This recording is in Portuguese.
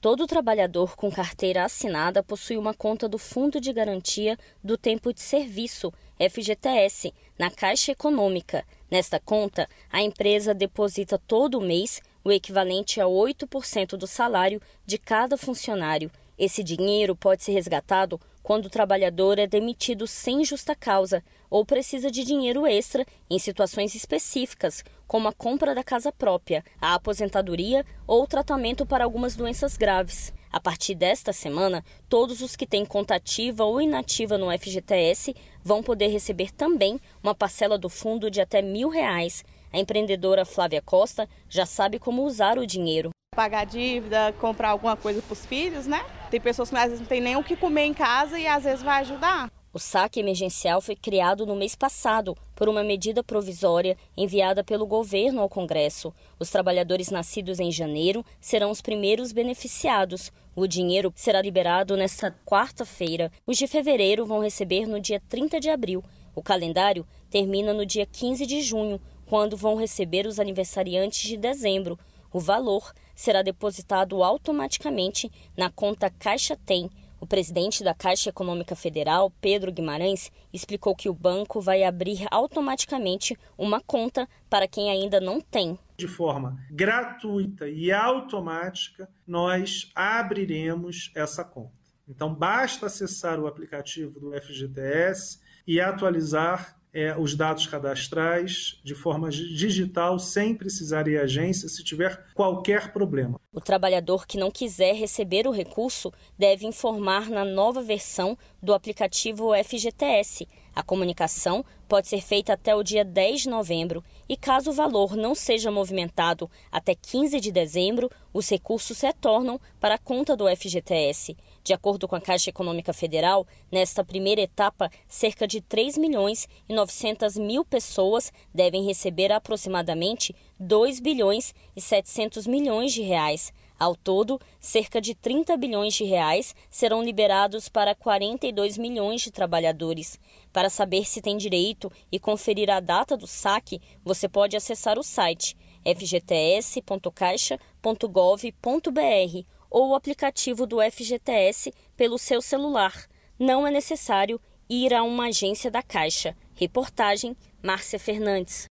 Todo trabalhador com carteira assinada possui uma conta do Fundo de Garantia do Tempo de Serviço, FGTS, na Caixa Econômica. Nesta conta, a empresa deposita todo mês o equivalente a 8% do salário de cada funcionário. Esse dinheiro pode ser resgatado quando o trabalhador é demitido sem justa causa ou precisa de dinheiro extra em situações específicas, como a compra da casa própria, a aposentadoria ou tratamento para algumas doenças graves. A partir desta semana, todos os que têm contativa ou inativa no FGTS vão poder receber também uma parcela do fundo de até mil reais. A empreendedora Flávia Costa já sabe como usar o dinheiro. Pagar dívida, comprar alguma coisa para os filhos, né? Tem pessoas que às vezes não tem nem o que comer em casa e às vezes vai ajudar. O saque emergencial foi criado no mês passado por uma medida provisória enviada pelo governo ao Congresso. Os trabalhadores nascidos em janeiro serão os primeiros beneficiados. O dinheiro será liberado nesta quarta-feira. Os de fevereiro vão receber no dia 30 de abril. O calendário termina no dia 15 de junho, quando vão receber os aniversariantes de dezembro. O valor será depositado automaticamente na conta Caixa Tem o presidente da Caixa Econômica Federal, Pedro Guimarães, explicou que o banco vai abrir automaticamente uma conta para quem ainda não tem. De forma gratuita e automática, nós abriremos essa conta. Então, basta acessar o aplicativo do FGTS e atualizar é, os dados cadastrais de forma digital, sem precisar ir à agência se tiver qualquer problema. O trabalhador que não quiser receber o recurso deve informar na nova versão do aplicativo FGTS a comunicação pode ser feita até o dia 10 de novembro e, caso o valor não seja movimentado até 15 de dezembro, os recursos retornam para a conta do FGTS. De acordo com a Caixa Econômica Federal, nesta primeira etapa, cerca de 3 milhões e 900 mil pessoas devem receber aproximadamente 2 bilhões e 700 milhões de reais. Ao todo, cerca de 30 bilhões de reais serão liberados para 42 milhões de trabalhadores. Para saber se tem direito e conferir a data do saque, você pode acessar o site fgts.caixa.gov.br ou o aplicativo do FGTS pelo seu celular. Não é necessário ir a uma agência da Caixa. Reportagem Márcia Fernandes.